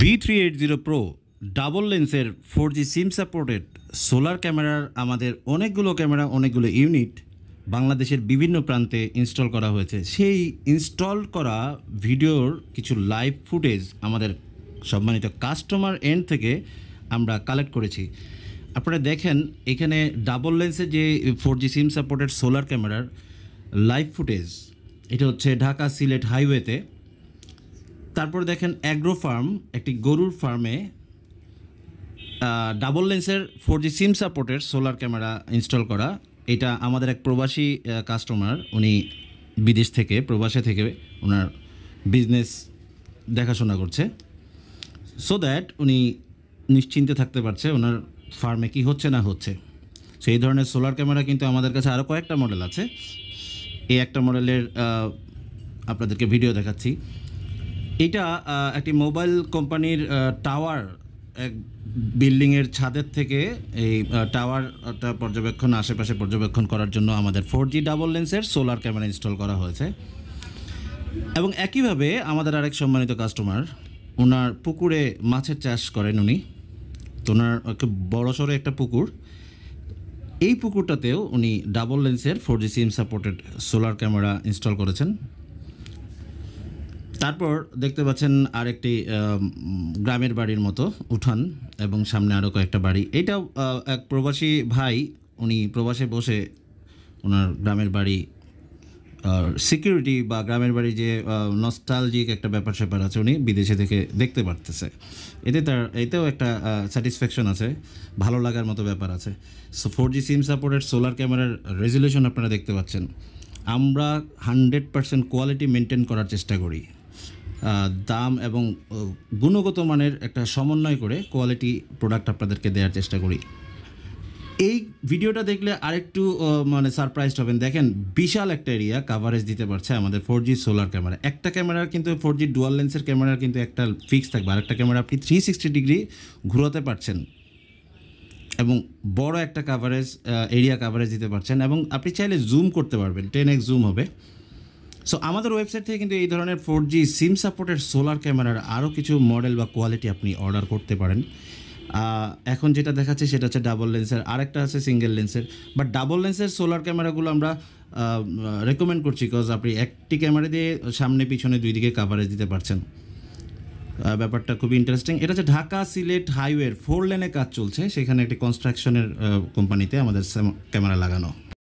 V three eight zero pro double লেন্সের four G SIM supported solar ক্যামেরার আমাদের অনেকগুলো ক্যামেরা অনেকগুলো ইউনিট বাংলাদেশের বিভিন্ন প্রান্তে ইনস্টল করা হয়েছে সেই ইনস্টল করা ভিডিওর কিছু লাইভ ফুটেজ আমাদের সম্মানিত কাস্টমার এন্ড থেকে আমরা কালেক্ট করেছি আপনারা দেখেন এখানে ডাবল লেন্সের যে four G SIM supported solar ক্যামেরার লাইভ ফুটেজ এটা হচ্ছে ঢাকা সিলেট হাইওয়েতে তারপর দেখেন অ্যাগ্রো ফার্ম একটি গরুর ফার্মে ডাবল লেন্সের ফোর জি সিম সাপোর্টের সোলার ক্যামেরা ইনস্টল করা এটা আমাদের এক প্রবাসী কাস্টমার উনি বিদেশ থেকে প্রবাসে থেকে ওনার বিজনেস দেখাশোনা করছে সো দ্যাট উনি নিশ্চিন্তে থাকতে পারছে ওনার ফার্মে কি হচ্ছে না হচ্ছে সেই ধরনের সোলার ক্যামেরা কিন্তু আমাদের কাছে আরও কয়েকটা মডেল আছে এই একটা মডেলের আপনাদেরকে ভিডিও দেখাচ্ছি এটা একটি মোবাইল কোম্পানির টাওয়ার এক বিল্ডিংয়ের ছাদের থেকে এই টাওয়ারটা পর্যবেক্ষণ আশেপাশে পর্যবেক্ষণ করার জন্য আমাদের ফোর জি ডাবল লেন্সের সোলার ক্যামেরা ইনস্টল করা হয়েছে এবং একইভাবে আমাদের আরেক সম্মানিত কাস্টমার ওনার পুকুরে মাছের চাষ করেন উনি তো ওনার একটা বড়সড় একটা পুকুর এই পুকুরটাতেও উনি ডাবল লেন্সের four G SIM supported solar camera install করেছেন তারপর দেখতে পাচ্ছেন আরেকটি গ্রামের বাড়ির মতো উঠান এবং সামনে আরও কয়েকটা বাড়ি এটা এক প্রবাসী ভাই উনি প্রবাসে বসে ওনার গ্রামের বাড়ি সিকিউরিটি বা গ্রামের বাড়ি যে নস্টালজিক একটা ব্যাপার স্যাপার আছে উনি বিদেশে থেকে দেখতে পারতেছে এতে তার এতেও একটা স্যাটিসফ্যাকশন আছে ভালো লাগার মতো ব্যাপার আছে so four G SIM supported solar ক্যামেরার রেজুলেশন আপনারা দেখতে পাচ্ছেন আমরা হান্ড্রেড পারসেন্ট কোয়ালিটি মেনটেন করার চেষ্টা করি দাম এবং গুণগত মানের একটা সমন্বয় করে কোয়ালিটি প্রোডাক্ট আপনাদেরকে দেওয়ার চেষ্টা করি এই ভিডিওটা দেখলে আরেকটু মানে সারপ্রাইজড হবেন দেখেন বিশাল একটা এরিয়া কাভারেজ দিতে পারছে আমাদের ফোর জি সোলার ক্যামেরা একটা ক্যামেরার কিন্তু ফোর জি ডুয়াল লেন্সের ক্যামেরার কিন্তু একটা ফিক্স থাকবে আরেকটা ক্যামেরা আপনি থ্রি সিক্সটি ডিগ্রি ঘুরাতে পারছেন এবং বড় একটা কাভারেজ এরিয়া কাভারেজ দিতে পারছেন এবং আপনি চাইলে জুম করতে পারবেন টেন এক্স জুম হবে সো আমাদের ওয়েবসাইট থেকে কিন্তু এই ধরনের four G SIM supported solar ক্যামেরার আরও কিছু মডেল বা কোয়ালিটি আপনি অর্ডার করতে পারেন এখন যেটা দেখাচ্ছে সেটা হচ্ছে ডাবল লেন্সের আরেকটা আছে সিঙ্গেল লেন্সের বাট ডাবল লেন্সের সোলার ক্যামেরাগুলো আমরা রেকমেন্ড করছি বিকজ আপনি একটি ক্যামেরা দিয়ে সামনে পিছনে দুই দিকে কাভারেজ দিতে পারছেন ব্যাপারটা খুবই ইন্টারেস্টিং এটা হচ্ছে ঢাকা সিলেট হাইওয়ের ফোর লেনে কাজ চলছে সেখানে একটি কনস্ট্রাকশনের কোম্পানিতে আমাদের ক্যামেরা লাগানো